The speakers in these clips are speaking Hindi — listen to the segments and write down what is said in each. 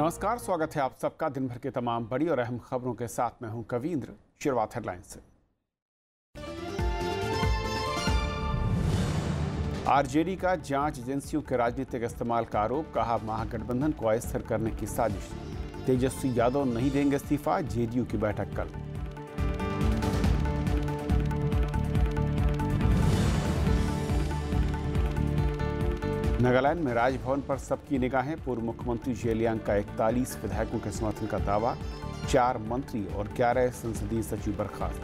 नमस्कार स्वागत है आप सबका दिन भर के तमाम बड़ी और अहम खबरों के साथ मैं हूं कवींद्र शुरुआत हेडलाइन से आरजेडी का जांच एजेंसियों के राजनीतिक इस्तेमाल का आरोप कहा महागठबंधन को अस्थिर करने की साजिश तेजस्वी यादव नहीं देंगे इस्तीफा जेडीयू की बैठक कल नागालैंड में राजभवन पर सबकी निगाहें पूर्व मुख्यमंत्री जेलियांग का इकतालीस विधायकों के समर्थन का दावा चार मंत्री और ग्यारह संसदीय सचिव बर्खास्त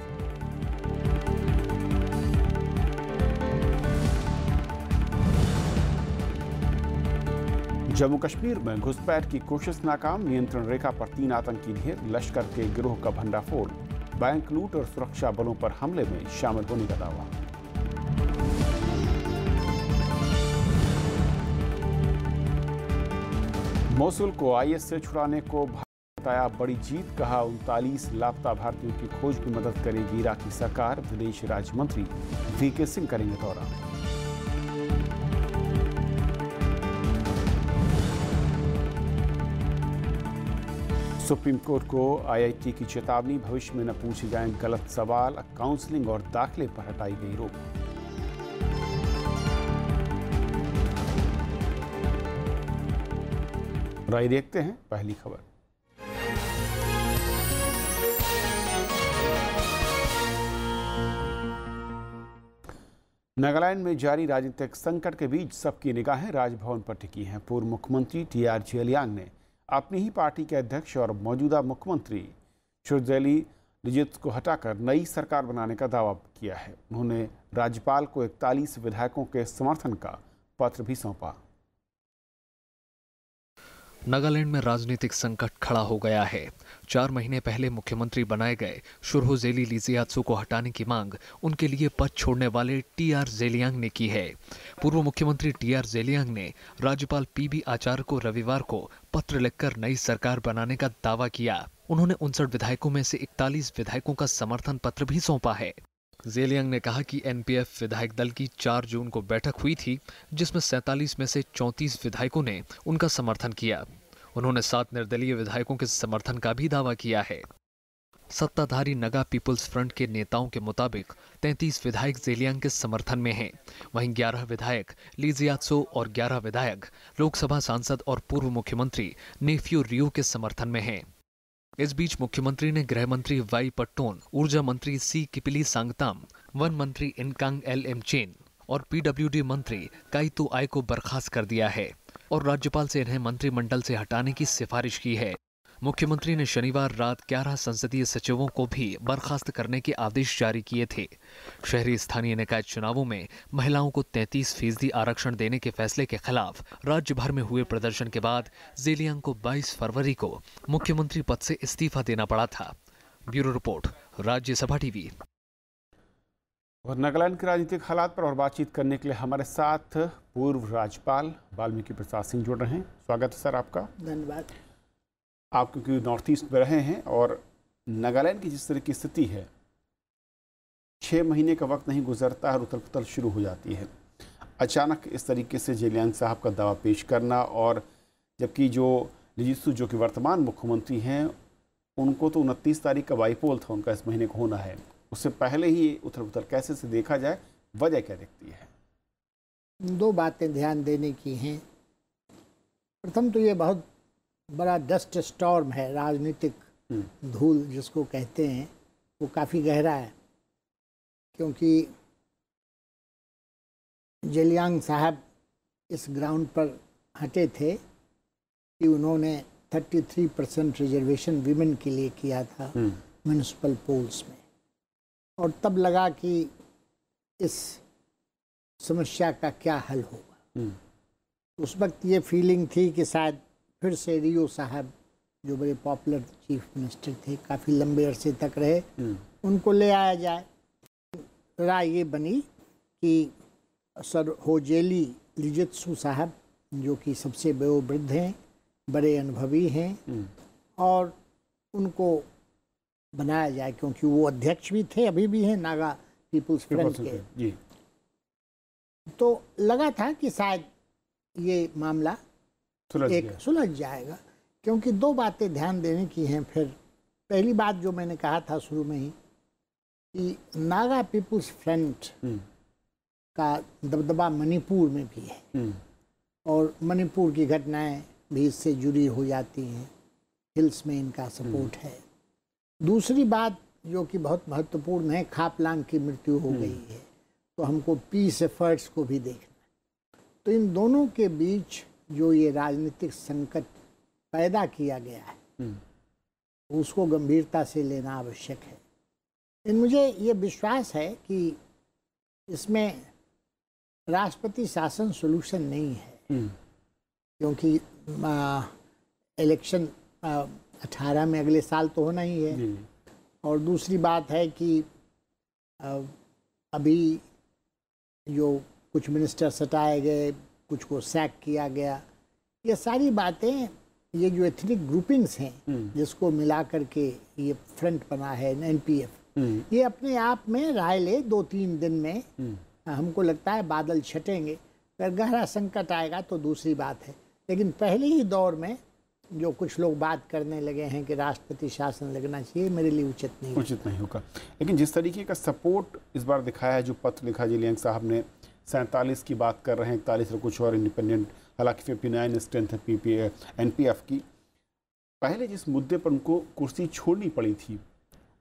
जम्मू कश्मीर में घुसपैठ की कोशिश नाकाम नियंत्रण रेखा पर तीन आतंकी ढेर लश्कर के गिरोह का भंडाफोड़ बैंक लूट और सुरक्षा बलों पर हमले में शामिल होने का दावा मौसू को आई से छुड़ाने को बताया बड़ी जीत कहा उनतालीस लापता भारतीयों की खोज में मदद करेगी इराकी सरकार विदेश राज्य मंत्री वी के सिंह करेंगे दौरा सुप्रीम कोर्ट को आईआईटी की चेतावनी भविष्य में न पूछे जाएं गलत सवाल काउंसलिंग और दाखिले पर हटाई गई रोक मदुराई देखते हैं पहली खबर नागालैंड में जारी राजनीतिक संकट के बीच सबकी निगाहें राजभवन पर टिकी हैं पूर्व मुख्यमंत्री टी आर जेलियांग ने अपनी ही पार्टी के अध्यक्ष और मौजूदा मुख्यमंत्री शुरजैली रिजित को हटाकर नई सरकार बनाने का दावा किया है उन्होंने राज्यपाल को इकतालीस विधायकों के समर्थन का पत्र भी सौंपा नागालैंड में राजनीतिक संकट खड़ा हो गया है चार महीने पहले मुख्यमंत्री बनाए गए शुरू जेली लीजियात्सु को हटाने की मांग उनके लिए पद छोड़ने वाले टी आर जेलियांग ने की है पूर्व मुख्यमंत्री टी आर जेलियांग ने राज्यपाल पी बी आचार्य को रविवार को पत्र लिखकर नई सरकार बनाने का दावा किया उन्होंने उनसठ विधायकों में से इकतालीस विधायकों का समर्थन पत्र भी सौंपा है जेलियंग ने कहा कि एनपीएफ विधायक दल की 4 जून को बैठक हुई थी जिसमें 47 में से 34 विधायकों ने उनका समर्थन किया उन्होंने सात निर्दलीय विधायकों के समर्थन का भी दावा किया है सत्ताधारी नगा पीपुल्स फ्रंट के नेताओं के मुताबिक 33 विधायक जेलियांग के समर्थन में हैं, वहीं 11 विधायक लीजियात्सो और 11 विधायक लोकसभा सांसद और पूर्व मुख्यमंत्री नेफ्यू रियो के समर्थन में हैं। इस बीच मुख्यमंत्री ने गृह मंत्री वाई पट्टोन ऊर्जा मंत्री सी किपिली सांगताम वन मंत्री इनकांग एल एम चेन और पीडब्ल्यूडी मंत्री काइतु आय को बर्खास्त कर दिया है और राज्यपाल से इन्हें मंत्रिमंडल से हटाने की सिफारिश की है मुख्यमंत्री ने शनिवार रात 11 संसदीय सचिवों को भी बर्खास्त करने के आदेश जारी किए थे शहरी स्थानीय निकाय चुनावों में महिलाओं को 33 फीसदी आरक्षण देने के फैसले के खिलाफ राज्य भर में हुए प्रदर्शन के बाद जेलियांग को 22 फरवरी को मुख्यमंत्री पद से इस्तीफा देना पड़ा था ब्यूरो रिपोर्ट राज्यसभा टीवी और नागालैंड के राजनीतिक हालात पर और बातचीत करने के लिए हमारे साथ पूर्व राज्यपाल वाल्मीकि प्रसाद सिंह जुड़ रहे हैं स्वागत है सर आपका धन्यवाद आप क्योंकि नॉर्थ ईस्ट में रहे हैं और नागालैंड की जिस तरह की स्थिति है छः महीने का वक्त नहीं गुजरता है और उथल पुथल शुरू हो जाती है अचानक इस तरीके से जेलियान साहब का दावा पेश करना और जबकि जो लिजिस्सू जो कि वर्तमान मुख्यमंत्री हैं उनको तो उनतीस तारीख का बाईपोल था उनका इस महीने को होना है उससे पहले ही उथल पुथल कैसे से देखा जाए वजह क्या दिखती है दो बातें ध्यान देने की हैं प्रथम तो ये बहुत बड़ा डस्ट स्टॉर्म है राजनीतिक धूल जिसको कहते हैं वो काफ़ी गहरा है क्योंकि जलियांग साहब इस ग्राउंड पर हटे थे कि उन्होंने 33 परसेंट रिजर्वेशन वीमेन के लिए किया था म्यूनसिपल हम्म। पोल्स में और तब लगा कि इस समस्या का क्या हल होगा हम्म। उस वक्त ये फीलिंग थी कि शायद फिर से रियो साहब जो बड़े पॉपुलर चीफ मिनिस्टर थे काफ़ी लंबे अरसे तक रहे हम्म। उनको ले आया जाए राय ये बनी कि सर होजेली लिजत्सु साहब जो कि सबसे वयोवृद्ध हैं बड़े अनुभवी हैं हम्म। और उनको बनाया जाए क्योंकि वो अध्यक्ष भी थे अभी भी हैं नागा पीपुल्स फ्रंट के जी तो लगा था कि शायद ये मामला एक सुलझ जाएगा क्योंकि दो बातें ध्यान देने की हैं फिर पहली बात जो मैंने कहा था शुरू में ही कि नागा पीपुल्स फ्रंट हम्म। का दबदबा मणिपुर में भी है हम्म। और मणिपुर की घटनाएं भी इससे जुड़ी हो जाती हैं हिल्स में इनका सपोर्ट हम्म। है दूसरी बात जो कि बहुत महत्वपूर्ण है खापलांग की मृत्यु हो गई है तो हमको पीस एफर्ट्स को भी देखना तो इन दोनों के बीच जो ये राजनीतिक संकट पैदा किया गया है हम्म। उसको गंभीरता से लेना आवश्यक है लेकिन मुझे ये विश्वास है कि इसमें राष्ट्रपति शासन सोल्यूशन नहीं है हम्म। क्योंकि इलेक्शन अठारह में अगले साल तो होना ही है और दूसरी बात है कि आ, अभी जो कुछ मिनिस्टर सटाए गए कुछ को सैक किया गया ये सारी बातें ये जो एथनिक ग्रुपिंग्स हैं हम्म। जिसको मिला करके ये फ्रंट बना है एन हम्म। ये अपने आप में राय ले दो तीन दिन में हम्म। हमको लगता है बादल छटेंगे अगर गहरा संकट आएगा तो दूसरी बात है लेकिन पहले ही दौर में जो कुछ लोग बात करने लगे हैं कि राष्ट्रपति शासन लगना चाहिए मेरे लिए उचित नहीं उचित नहीं होगा लेकिन जिस तरीके का सपोर्ट इस बार दिखाया है जो पत्र लिखा जी लियंग साहब ने सैंतालीस की बात कर रहे हैं इकतालीस और कुछ और इंडिपेंडेंट हालांकि फिफ्टी नाइन स्ट्रेंथ है P P N P F की पहले जिस मुद्दे पर उनको कुर्सी छोड़नी पड़ी थी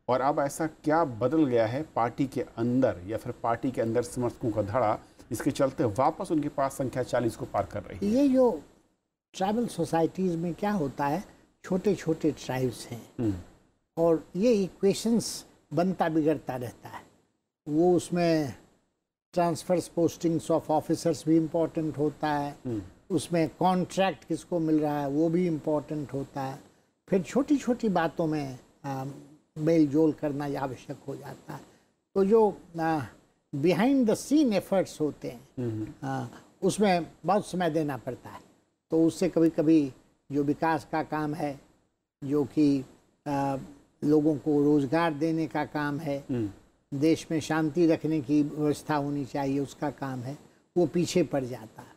और अब ऐसा क्या बदल गया है पार्टी के अंदर या फिर पार्टी के अंदर समर्थकों का धड़ा इसके चलते वापस उनके पास संख्या चालीस को पार कर रही है ये जो ट्राइबल सोसाइटीज़ में क्या होता है छोटे छोटे ट्राइब्स हैं हम्म। और ये इक्वेशंस बनता बिगड़ता रहता है वो उसमें ट्रांसफर्स पोस्टिंग्स ऑफ ऑफिसर्स भी इम्पोर्टेंट होता है हम्म। उसमें कॉन्ट्रैक्ट किसको मिल रहा है वो भी इम्पोर्टेंट होता है फिर छोटी छोटी बातों में मेल जोल करना आवश्यक हो जाता है तो जो बिहाइंड द सीन एफर्ट्स होते हैं आ, हम्म। उसमें बहुत समय देना पड़ता है तो उससे कभी कभी जो विकास का काम है जो कि लोगों को रोज़गार देने का काम है हम्म। देश में शांति रखने की व्यवस्था होनी चाहिए उसका काम है वो पीछे पड़ जाता है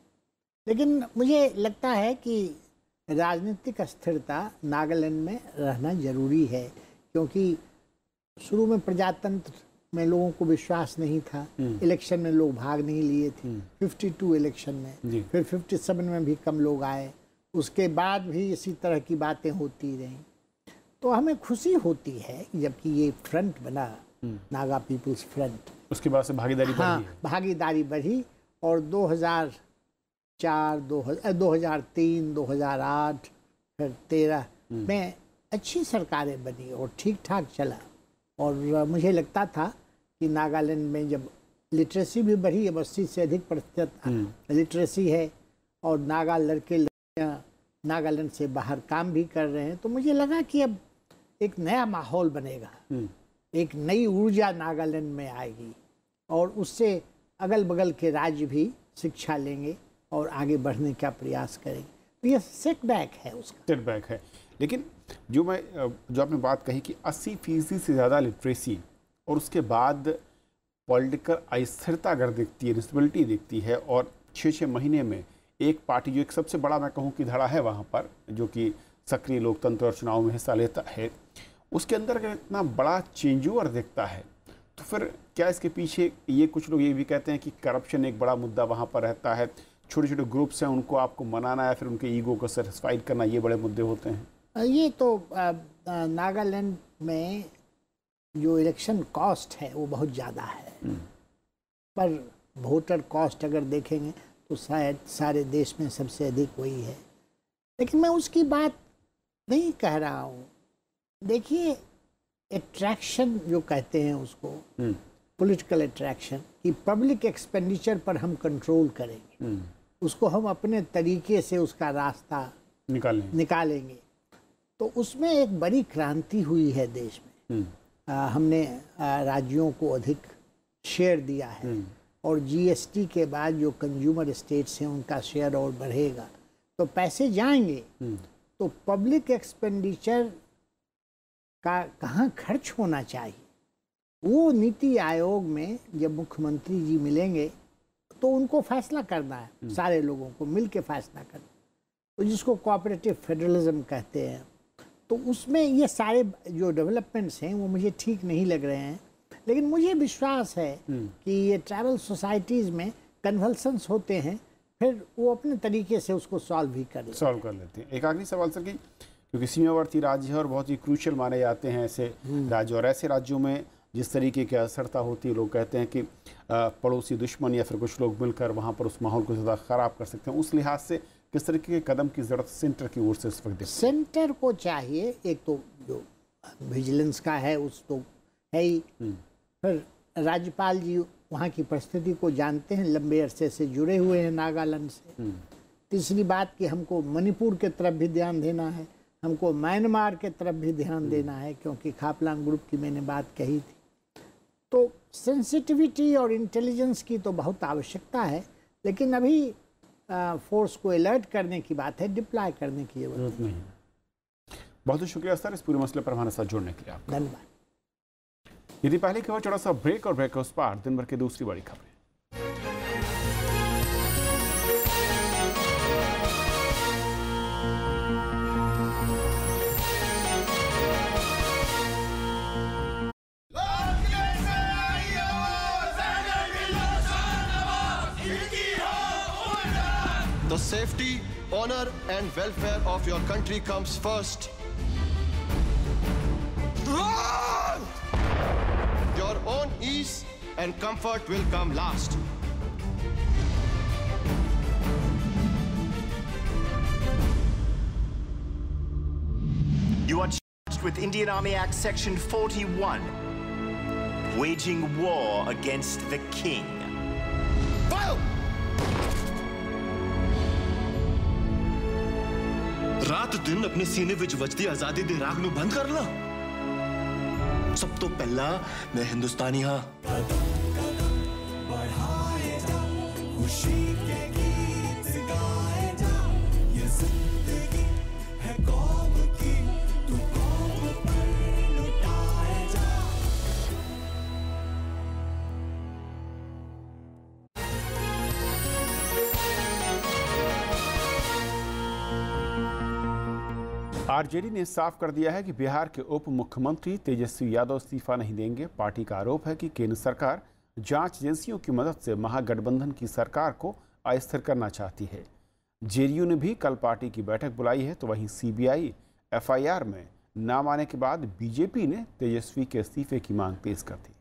लेकिन मुझे लगता है कि राजनीतिक अस्थिरता नागालैंड में रहना ज़रूरी है क्योंकि शुरू में प्रजातंत्र में लोगों को विश्वास नहीं था हम्म। इलेक्शन में लोग भाग नहीं लिए थे 52 हम्म। इलेक्शन में फिर 57 में भी कम लोग आए उसके बाद भी इसी तरह की बातें होती रहीं तो हमें खुशी होती है जबकि ये फ्रंट बना हम्म। नागा पीपल्स फ्रंट उसके बाद से भागीदारी हाँ भागीदारी बढ़ी और 2004 हजार दो फिर तेरह हम्म। में अच्छी सरकारें बनी और ठीक ठाक चला और मुझे लगता था कि नागालैंड में जब लिटरेसी भी बढ़ी अब अस्सी से अधिक प्रतिशत हम्म। लिटरेसी है और नागा लड़के लड़कियाँ नागालैंड से बाहर काम भी कर रहे हैं तो मुझे लगा कि अब एक नया माहौल बनेगा एक नई ऊर्जा नागालैंड में आएगी और उससे अगल बगल के राज्य भी शिक्षा लेंगे और आगे बढ़ने का प्रयास करेंगे तो यह सेटबैक है उसका सेटबैक है लेकिन जो मैं जो आपने बात कही कि अस्सी फीसदी से ज़्यादा लिटरेसी और उसके बाद पॉलिटिकल अस्थिरता अगर दिखती है डिस्टेबिलिटी दिखती है और छः छः महीने में एक पार्टी जो एक सबसे बड़ा मैं कहूँ कि धड़ा है वहाँ पर जो कि सक्रिय लोकतंत्र और चुनाव में हिस्सा लेता है उसके अंदर अगर इतना बड़ा चेंज ओवर दिखता है तो फिर क्या इसके पीछे ये कुछ लोग ये भी कहते हैं कि करप्शन एक बड़ा मुद्दा वहाँ पर रहता है छोटे छोटे ग्रुप्स हैं उनको आपको मनाना या फिर उनके ईगो को सेटिस्फाइड करना ये बड़े मुद्दे होते हैं ये तो नागालैंड में जो इलेक्शन कॉस्ट है वो बहुत ज़्यादा है हम्म। पर वोटर कॉस्ट अगर देखेंगे तो शायद सारे देश में सबसे अधिक वही है लेकिन मैं उसकी बात नहीं कह रहा हूँ देखिए अट्रैक्शन जो कहते हैं उसको पॉलिटिकल हम्म। अट्रैक्शन कि पब्लिक एक्सपेंडिचर पर हम कंट्रोल करेंगे हम्म। उसको हम अपने तरीके से उसका रास्ता निकालेंगे निकालेंगे तो उसमें एक बड़ी क्रांति हुई है देश में हम्म। आ, हमने आ, राज्यों को अधिक शेयर दिया है और जीएसटी के बाद जो कंज्यूमर स्टेट्स हैं उनका शेयर और बढ़ेगा तो पैसे जाएंगे तो पब्लिक एक्सपेंडिचर का कहाँ खर्च होना चाहिए वो नीति आयोग में जब मुख्यमंत्री जी मिलेंगे तो उनको फैसला करना है हम्म। सारे लोगों को मिल फैसला करना तो जिसको कोऑपरेटिव फेडरलिज्म कहते हैं तो उसमें ये सारे जो डेवलपमेंट्स हैं वो मुझे ठीक नहीं लग रहे हैं लेकिन मुझे विश्वास है हम्म। कि ये ट्रैवल सोसाइटीज़ में कन्वल्सन्स होते हैं फिर वो अपने तरीके से उसको सॉल्व भी कर सॉल्व कर लेते हैं एक आखिरी सवाल सर की क्योंकि सीमावर्ती राज्य है और बहुत ही क्रूशल माने जाते हैं ऐसे हम्म। राज्य और ऐसे राज्यों में जिस तरीके की असरता होती है लोग कहते हैं कि पड़ोसी दुश्मन या फिर कुछ लोग मिलकर वहाँ पर उस माहौल को ज़्यादा ख़राब कर सकते हैं उस लिहाज से किस तरीके के कदम की ज़रूरत सेंटर की ओर से इस वक्त सेंटर को चाहिए एक तो जो विजिलेंस का है उस तो है ही फिर हम्म। राज्यपाल जी वहाँ की परिस्थिति को जानते हैं लंबे अरसे से जुड़े हुए हैं नागालैंड से हम्म। तीसरी बात कि हमको मणिपुर के तरफ भी ध्यान देना है हमको म्यांमार के तरफ भी ध्यान देना है क्योंकि खापलांग ग्रुप की मैंने बात कही थी तो सेंसिटिविटी और इंटेलिजेंस की तो बहुत आवश्यकता है लेकिन अभी फोर्स को अलर्ट करने की बात है डिप्लाई करने की जरूरत नहीं बहुत बहुत शुक्रिया सर इस पूरे मसले पर हमारे साथ जुड़ने के लिए धन्यवाद यदि पहले खबर थोड़ा सा ब्रेक और ब्रेक उस पार दिन भर की दूसरी बड़ी खबर honor and welfare of your country comes first. Your own ease and comfort will come last. You are charged with Indian Army Act Section 41, waging war against the king. रात दिन अपने सीने विच वजदी आजादी दे राग नु बंद कर ला सब तो पहला मैं हिंदुस्तानी हाँ आरजेडी ने साफ कर दिया है कि बिहार के उप मुख्यमंत्री तेजस्वी यादव इस्तीफा नहीं देंगे पार्टी का आरोप है कि केंद्र सरकार जांच एजेंसियों की मदद से महागठबंधन की सरकार को अस्थिर करना चाहती है जेडीयू ने भी कल पार्टी की बैठक बुलाई है तो वहीं सीबीआई एफआईआर में नाम आने के बाद बीजेपी ने तेजस्वी के इस्तीफे की मांग पेश कर दी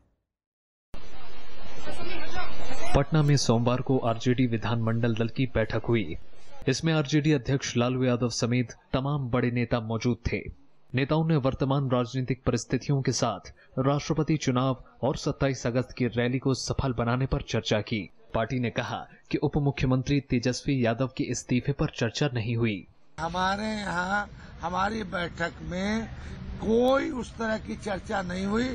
पटना में सोमवार को आरजेडी विधानमंडल दल की बैठक हुई इसमें आरजेडी अध्यक्ष लालू यादव समेत तमाम बड़े नेता मौजूद थे नेताओं ने वर्तमान राजनीतिक परिस्थितियों के साथ राष्ट्रपति चुनाव और 27 अगस्त की रैली को सफल बनाने पर चर्चा की पार्टी ने कहा कि उप मुख्यमंत्री तेजस्वी यादव के इस्तीफे पर चर्चा नहीं हुई हमारे यहाँ हमारी बैठक में कोई उस तरह की चर्चा नहीं हुई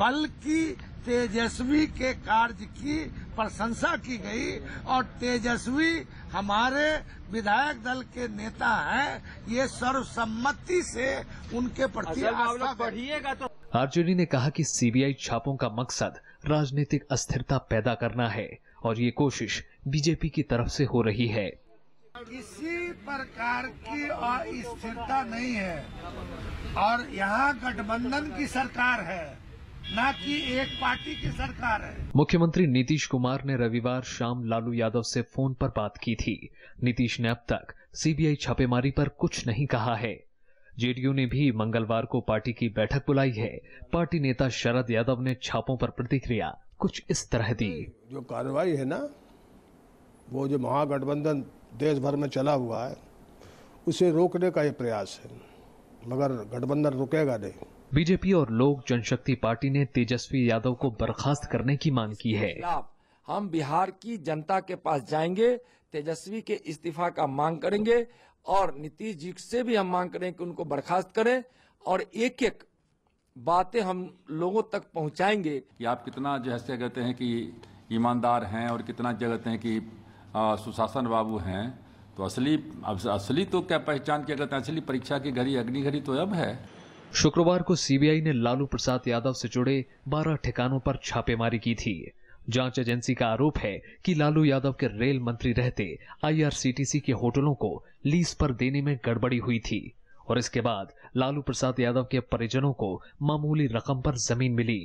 बल्कि तेजस्वी के कार्य की प्रशंसा की गई और तेजस्वी हमारे विधायक दल के नेता हैं ये सर्वसम्मति से उनके प्रति आस्था बढ़िएगा तो आरजेडी ने कहा कि सीबीआई छापों का मकसद राजनीतिक अस्थिरता पैदा करना है और ये कोशिश बीजेपी की तरफ से हो रही है किसी प्रकार की अस्थिरता नहीं है और यहाँ गठबंधन की सरकार है न कि एक पार्टी की सरकार है मुख्यमंत्री नीतीश कुमार ने रविवार शाम लालू यादव से फोन पर बात की थी नीतीश ने अब तक सीबीआई छापेमारी पर कुछ नहीं कहा है जेडीयू ने भी मंगलवार को पार्टी की बैठक बुलाई है पार्टी नेता शरद यादव ने छापों पर प्रतिक्रिया कुछ इस तरह दी जो कार्रवाई है ना वो जो महागठबंधन देश भर में चला हुआ है उसे रोकने का ये प्रयास है मगर गठबंधन रुकेगा नहीं बीजेपी और लोक जनशक्ति पार्टी ने तेजस्वी यादव को बर्खास्त करने की मांग की है हम बिहार की जनता के पास जाएंगे तेजस्वी के इस्तीफा का मांग करेंगे और नीतीश जी से भी हम मांग करें कि उनको बर्खास्त करें और एक एक बातें हम लोगों तक पहुंचाएंगे कि आप कितना जैसे कहते हैं कि ईमानदार हैं और कितना जगत हैं कि सुशासन बाबू हैं तो असली असली तो क्या पहचान किया कहते हैं असली परीक्षा की घड़ी अग्नि घड़ी तो अब है शुक्रवार को सीबीआई ने लालू प्रसाद यादव से जुड़े बारह ठिकानों पर छापेमारी की थी जांच एजेंसी का आरोप है कि लालू यादव के रेल मंत्री रहते आईआरसीटीसी के होटलों को लीज पर देने में गड़बड़ी हुई थी और इसके बाद लालू प्रसाद यादव के परिजनों को मामूली रकम पर जमीन मिली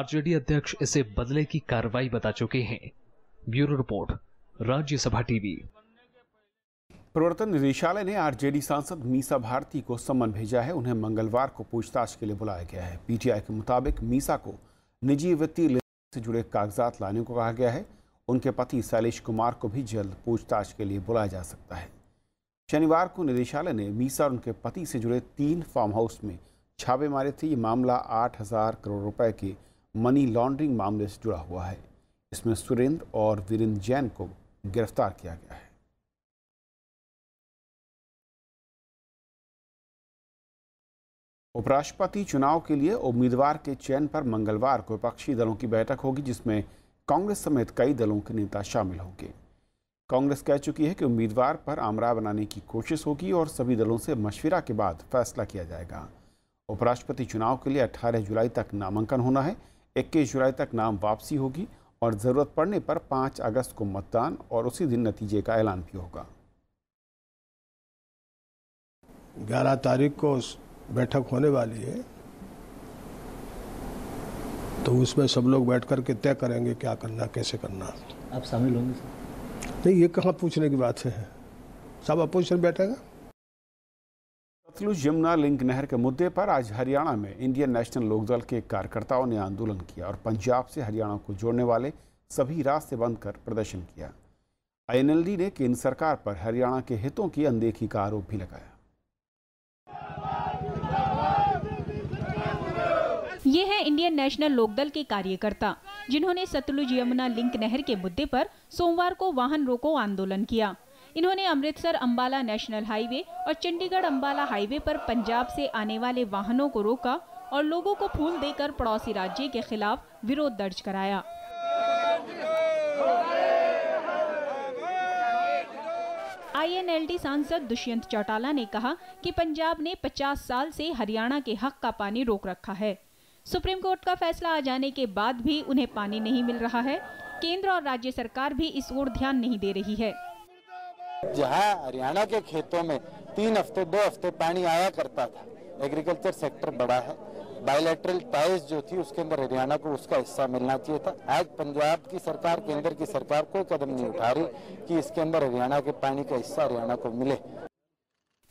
आरजेडी अध्यक्ष इसे बदले की कार्रवाई बता चुके हैं ब्यूरो रिपोर्ट राज्यसभा टीवी प्रवर्तन निदेशालय ने आरजेडी सांसद मीसा भारती को सम्मन भेजा है उन्हें मंगलवार को पूछताछ के लिए बुलाया गया है पीटीआई के मुताबिक मीसा को निजी वित्तीय से जुड़े कागजात लाने को कहा गया है उनके पति शैलेश कुमार को भी जल्द पूछताछ के लिए बुलाया जा सकता है शनिवार को निदेशालय ने मीसा और उनके पति से जुड़े तीन फार्म हाउस में छापे मारे थे ये मामला आठ हजार करोड़ रुपए के मनी लॉन्ड्रिंग मामले से जुड़ा हुआ है इसमें सुरेंद्र और वीरेंद्र जैन को गिरफ्तार किया गया है उपराष्ट्रपति चुनाव के लिए उम्मीदवार के चयन पर मंगलवार को विपक्षी दलों की बैठक होगी जिसमें कांग्रेस समेत कई दलों के नेता शामिल होंगे कांग्रेस कह चुकी है कि उम्मीदवार पर आमरा बनाने की कोशिश होगी और सभी दलों से मशविरा के बाद फैसला किया जाएगा उपराष्ट्रपति चुनाव के लिए अट्ठारह जुलाई तक नामांकन होना है इक्कीस जुलाई तक नाम वापसी होगी और ज़रूरत पड़ने पर 5 अगस्त को मतदान और उसी दिन नतीजे का ऐलान भी होगा ग्यारह तारीख को बैठक होने वाली है तो उसमें सब लोग बैठ कर के तय करेंगे क्या करना कैसे करना आप शामिल होंगे नहीं ये कहाँ पूछने की बात है सब अपोजिशन बैठेगा सतलुज यमुना लिंक नहर के मुद्दे पर आज हरियाणा में इंडियन नेशनल लोकदल के कार्यकर्ताओं ने आंदोलन किया और पंजाब से हरियाणा को जोड़ने वाले सभी रास्ते बंद कर प्रदर्शन किया आईएनएलडी ने केंद्र सरकार पर हरियाणा के हितों की अनदेखी का आरोप भी लगाया ये हैं इंडियन नेशनल लोकदल के कार्यकर्ता जिन्होंने सतलुज यमुना लिंक नहर के मुद्दे पर सोमवार को वाहन रोको आंदोलन किया इन्होंने अमृतसर अम्बाला नेशनल हाईवे और चंडीगढ़ अम्बाला हाईवे पर पंजाब से आने वाले वाहनों को रोका और लोगों को फूल देकर पड़ोसी राज्य के खिलाफ विरोध दर्ज कराया आईएनएलडी सांसद दुष्यंत चौटाला ने कहा कि पंजाब ने 50 साल से हरियाणा के हक का पानी रोक रखा है सुप्रीम कोर्ट का फैसला आ जाने के बाद भी उन्हें पानी नहीं मिल रहा है केंद्र और राज्य सरकार भी इस ओर ध्यान नहीं दे रही है जहाँ हरियाणा के खेतों में तीन हफ्ते दो हफ्ते पानी आया करता था एग्रीकल्चर सेक्टर बड़ा है बायोलेट्रल टाइज जो थी उसके अंदर हरियाणा को उसका हिस्सा मिलना चाहिए था आज पंजाब की सरकार केंद्र की सरकार कोई कदम नहीं उठा रही की इसके अंदर हरियाणा के पानी का हिस्सा हरियाणा को मिले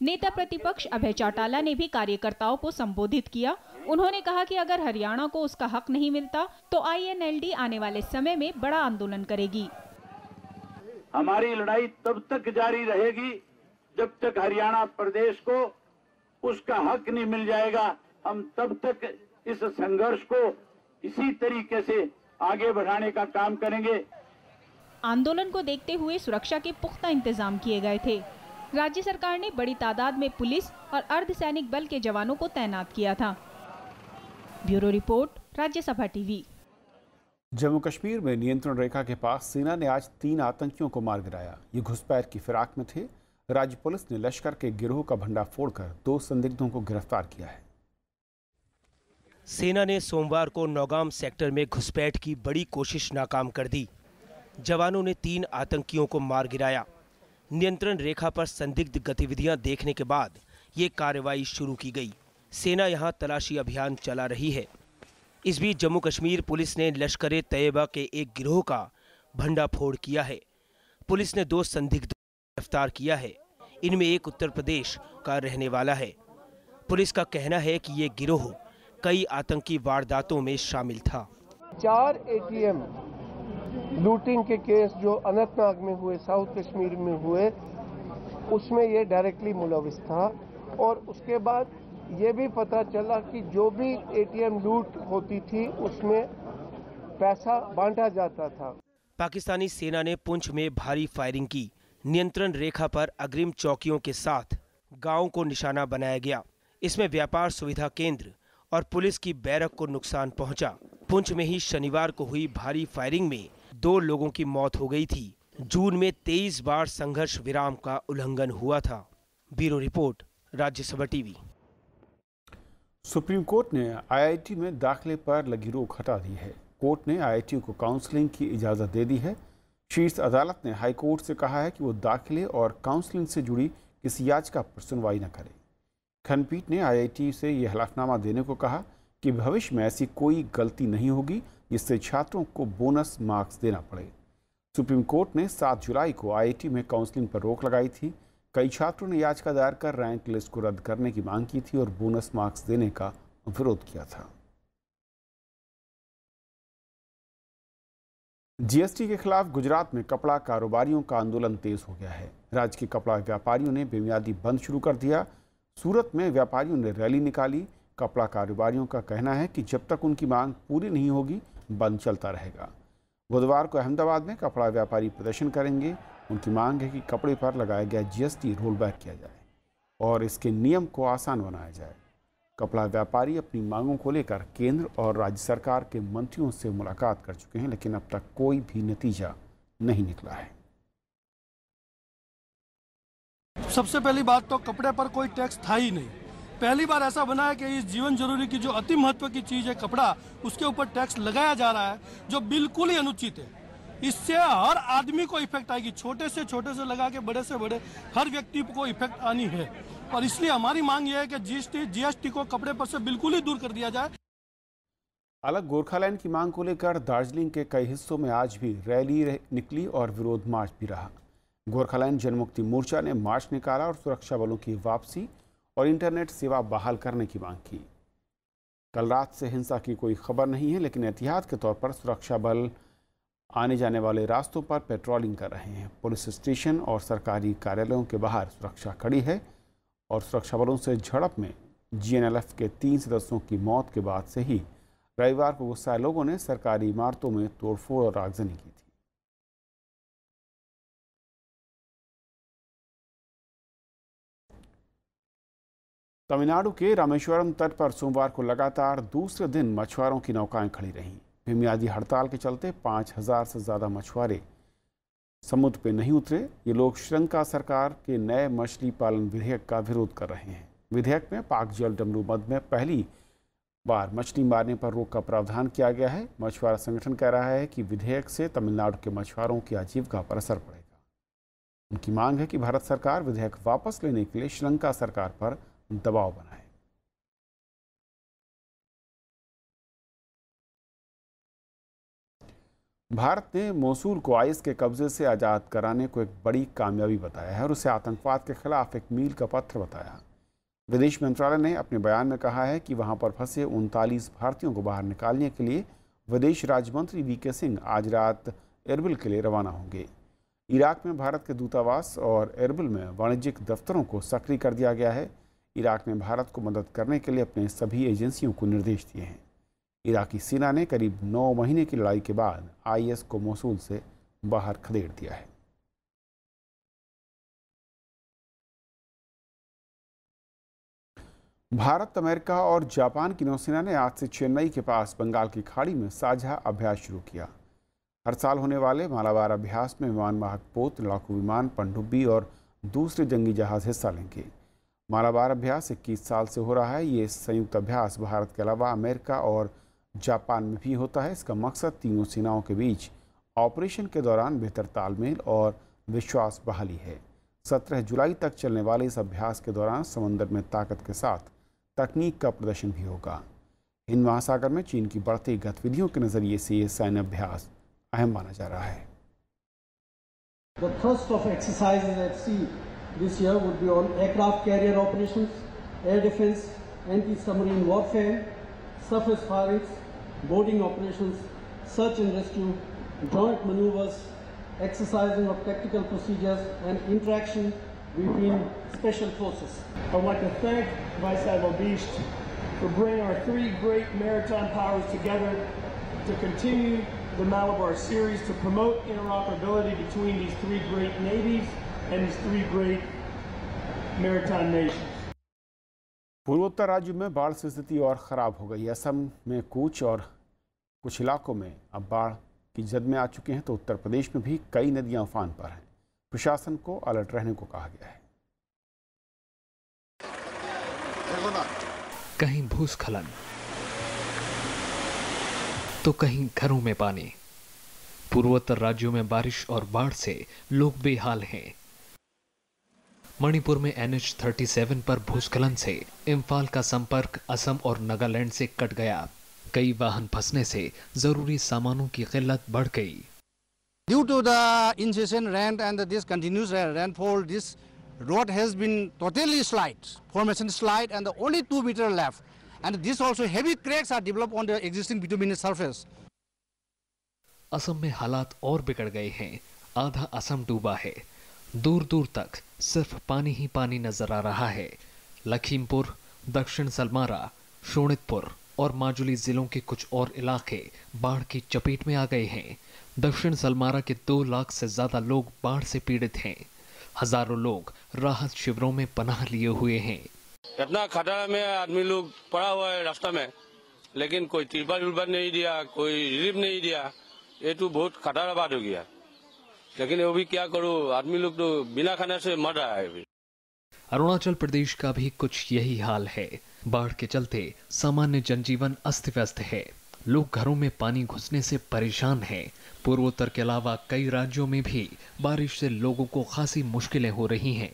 नेता प्रतिपक्ष अभय चौटाला ने भी कार्यकर्ताओं को संबोधित किया उन्होंने कहा कि अगर हरियाणा को उसका हक नहीं मिलता तो आईएनएलडी आने वाले समय में बड़ा आंदोलन करेगी हमारी लड़ाई तब तक जारी रहेगी जब तक हरियाणा प्रदेश को उसका हक नहीं मिल जाएगा हम तब तक इस संघर्ष को इसी तरीके से आगे बढ़ाने का काम करेंगे आंदोलन को देखते हुए सुरक्षा के पुख्ता इंतजाम किए गए थे राज्य सरकार ने बड़ी तादाद में पुलिस और अर्धसैनिक बल के जवानों को तैनात किया था bureau report Rajya Sabha TV Jammu Kashmir में नियंत्रण रेखा के पास सेना ने आज तीन आतंकियों को मार गिराया ये घुसपैठ की फिराक में थे राज्य पुलिस ने लश्कर के गिरोह का फोड़ कर दो संदिग्धों को गिरफ्तार किया है सेना ने सोमवार को नौगाम सेक्टर में घुसपैठ की बड़ी कोशिश नाकाम कर दी जवानों ने तीन आतंकियों को मार गिराया नियंत्रण रेखा पर संदिग्ध गतिविधियां देखने के बाद ये कार्रवाई शुरू की गई सेना यहां तलाशी अभियान चला रही है इस बीच जम्मू कश्मीर पुलिस ने लश्कर तैयबा के एक गिरोह का भंडाफोड़ किया है पुलिस ने दो संदिग्ध गिरफ्तार किया है इनमें एक उत्तर प्रदेश का रहने वाला है पुलिस का कहना है कि ये गिरोह कई आतंकी वारदातों में शामिल था चार एटीएम लूटिंग के केस जो अनंतनाग में हुए साउथ कश्मीर में हुए उसमें ये डायरेक्टली मुलविस था और उसके बाद ये भी पता चला कि जो भी एटीएम लूट होती थी उसमें पैसा बांटा जाता था पाकिस्तानी सेना ने पुंछ में भारी फायरिंग की नियंत्रण रेखा पर अग्रिम चौकियों के साथ गांव को निशाना बनाया गया इसमें व्यापार सुविधा केंद्र और पुलिस की बैरक को नुकसान पहुंचा। पुंछ में ही शनिवार को हुई भारी फायरिंग में दो लोगों की मौत हो गई थी जून में तेईस बार संघर्ष विराम का उल्लंघन हुआ था bureau report Rajya Sabha TV supreme court ने आईआईटी में दाखिले पर लगी रोक हटा दी है कोर्ट ने आईआईटी को काउंसलिंग की इजाज़त दे दी है शीर्ष अदालत ने हाई कोर्ट से कहा है कि वो दाखिले और काउंसलिंग से जुड़ी किसी याचिका पर सुनवाई न करे खंडपीठ ने आईआईटी से यह हलफनामा देने को कहा कि भविष्य में ऐसी कोई गलती नहीं होगी जिससे छात्रों को बोनस मार्क्स देना पड़े सुप्रीम कोर्ट ने सात जुलाई को आई में काउंसलिंग पर रोक लगाई थी कई छात्रों ने याचिका दायर कर रैंक लिस्ट को रद्द करने की मांग की थी और बोनस मार्क्स देने का विरोध किया था जीएसटी के खिलाफ गुजरात में कपड़ा कारोबारियों का आंदोलन तेज हो गया है राज्य के कपड़ा व्यापारियों ने बेमियादी बंद शुरू कर दिया सूरत में व्यापारियों ने रैली निकाली कपड़ा कारोबारियों का कहना है कि जब तक उनकी मांग पूरी नहीं होगी बंद चलता रहेगा बुधवार को अहमदाबाद में कपड़ा व्यापारी प्रदर्शन करेंगे उनकी मांग है कि कपड़े पर लगाया गया जीएसटी रोल बैक किया जाए और इसके नियम को आसान बनाया जाए कपड़ा व्यापारी अपनी मांगों को लेकर केंद्र और राज्य सरकार के मंत्रियों से मुलाकात कर चुके हैं लेकिन अब तक कोई भी नतीजा नहीं निकला है सबसे पहली बात तो कपड़े पर कोई टैक्स था ही नहीं पहली बार ऐसा बना है कि इस जीवन जरूरी की जो अति महत्व की चीज है कपड़ा उसके ऊपर टैक्स लगाया जा रहा है जो बिल्कुल ही अनुचित है इससे हर आदमी को इफेक्ट आएगी छोटे से छोटे से लगा के बड़े से बड़े हर व्यक्ति को इफेक्ट आनी है और इसलिए हमारी मांग यह है कि जीएसटी जीएसटी को कपड़े पर से बिल्कुल ही दूर कर दिया जाए अलग गोरखालैंड की मांग को लेकर दार्जिलिंग के कई हिस्सों में आज भी रैली निकली और विरोध मार्च भी रहा गोरखालैंड जनमुक्ति मोर्चा ने मार्च निकाला और सुरक्षा बलों की वापसी और इंटरनेट सेवा बहाल करने की मांग की कल रात से हिंसा की कोई खबर नहीं है लेकिन एहतियात के तौर पर सुरक्षा बल आने जाने वाले रास्तों पर पेट्रोलिंग कर रहे हैं पुलिस स्टेशन और सरकारी कार्यालयों के बाहर सुरक्षा खड़ी है और सुरक्षा बलों से झड़प में जीएनएलएफ के तीन सदस्यों की मौत के बाद से ही रविवार को गुस्साए लोगों ने सरकारी इमारतों में तोड़फोड़ और आगजनी की थी तमिलनाडु के रामेश्वरम तट पर सोमवार को लगातार दूसरे दिन मछुआरों की नौकाएं खड़ी रहीं बुनियादी हड़ताल के चलते पाँच हज़ार से ज़्यादा मछुआरे समुद्र पे नहीं उतरे ये लोग श्रीलंका सरकार के नए मछली पालन विधेयक का विरोध कर रहे हैं विधेयक में पाक जल डमरू मद में पहली बार मछली मारने पर रोक का प्रावधान किया गया है मछुआरा संगठन कह रहा है कि विधेयक से तमिलनाडु के मछुआरों की आजीविका पर असर पड़ेगा उनकी मांग है कि भारत सरकार विधेयक वापस लेने के लिए श्रीलंका सरकार पर दबाव बनाए भारत ने मौसूल को आइस के कब्जे से आज़ाद कराने को एक बड़ी कामयाबी बताया है और उसे आतंकवाद के खिलाफ एक मील का पत्थर बताया विदेश मंत्रालय ने अपने बयान में कहा है कि वहां पर फंसे उनतालीस भारतीयों को बाहर निकालने के लिए विदेश राज्य मंत्री वी के सिंह आज रात एरबिल के लिए रवाना होंगे इराक में भारत के दूतावास और एरबिल में वाणिज्यिक दफ्तरों को सक्रिय कर दिया गया है इराक ने भारत को मदद करने के लिए अपने सभी एजेंसियों को निर्देश दिए हैं इराकी सेना ने करीब नौ महीने की लड़ाई के बाद आईएस को मोसूल से बाहर खदेड़ दिया है भारत अमेरिका और जापान की नौसेना ने आज से चेन्नई के पास बंगाल की खाड़ी में साझा अभ्यास शुरू किया हर साल होने वाले मालाबार अभ्यास में विमान वाहक पोत लाखू विमान पनडुब्बी और दूसरे जंगी जहाज हिस्सा लेंगे मालाबार अभ्यास इक्कीस साल से हो रहा है ये संयुक्त अभ्यास भारत के अलावा अमेरिका और जापान में भी होता है इसका मकसद तीनों सेनाओं के बीच ऑपरेशन के दौरान बेहतर तालमेल और विश्वास बहाली है सत्रह जुलाई तक चलने वाले इस अभ्यास के दौरान समंदर में ताकत के साथ तकनीक का प्रदर्शन भी होगा इन महासागर में चीन की बढ़ती गतिविधियों के नज़रिए से यह सैन्य अभ्यास अहम माना जा रहा है The thrust of exercises at sea this year would be on aircraft carrier operations, air defense, anti-submarine warfare, surface pirates, boarding operations, search and rescue, joint maneuvers, exercising of tactical procedures, and interaction between special forces. I'd like to thank Vice Admiral Beast for bringing our three great maritime powers together to continue the Malabar series to promote interoperability between these three great navies and these three great maritime nations. पूर्वोत्तर राज्य में बाढ़ से स्थिति और ख़राब हो गई असम में कुछ और कुछ इलाकों में अब बाढ़ की जद में आ चुके हैं तो उत्तर प्रदेश में भी कई नदियां उफान पर हैं प्रशासन को अलर्ट रहने को कहा गया है कहीं भूस्खलन तो कहीं घरों में पानी पूर्वोत्तर राज्यों में बारिश और बाढ़ से लोग बेहाल हैं मणिपुर में एनएच 37 पर भूस्खलन से इम्फाल का संपर्क असम और नागालैंड से कट गया कई वाहन फंसने से जरूरी सामानों की किल्लत बढ़ गई due to the incessant rain and this continuous rainfall this road has been totally slide formation slide and only two metre left and this also heavy cracks are develop on the existing bituminous surface Assam में हालात और बिगड़ गए हैं आधा असम डूबा है दूर दूर तक सिर्फ पानी ही पानी नजर आ रहा है लखीमपुर दक्षिण सलमारा शोणितपुर और माजुली जिलों के कुछ और इलाके बाढ़ की चपेट में आ गए हैं दक्षिण सलमारा के दो लाख से ज्यादा लोग बाढ़ से पीड़ित हैं हजारों लोग राहत शिविरों में पनाह लिए हुए हैं इतना खतरा में आदमी लोग पड़ा हुआ है रास्ता में लेकिन कोई तिरपाल नहीं दिया कोई रिलीफ नहीं दिया ये तो बहुत खतरा बात हो गया लेकिन भी क्या करो आदमी लोग तो बिना खाने से मर रहा है अरुणाचल प्रदेश का भी कुछ यही हाल है बाढ़ के चलते सामान्य जनजीवन अस्त व्यस्त है लोग घरों में पानी घुसने से परेशान हैं पूर्वोत्तर के अलावा कई राज्यों में भी बारिश से लोगों को खासी मुश्किलें हो रही हैं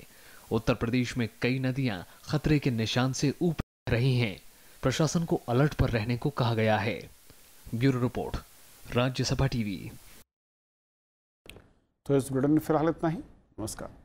उत्तर प्रदेश में कई नदियां खतरे के निशान से ऊपर रही हैं प्रशासन को अलर्ट पर रहने को कहा गया है ब्यूरो रिपोर्ट राज्यसभा टीवी तो इस वीडियो में फिलहाल इतना ही नमस्कार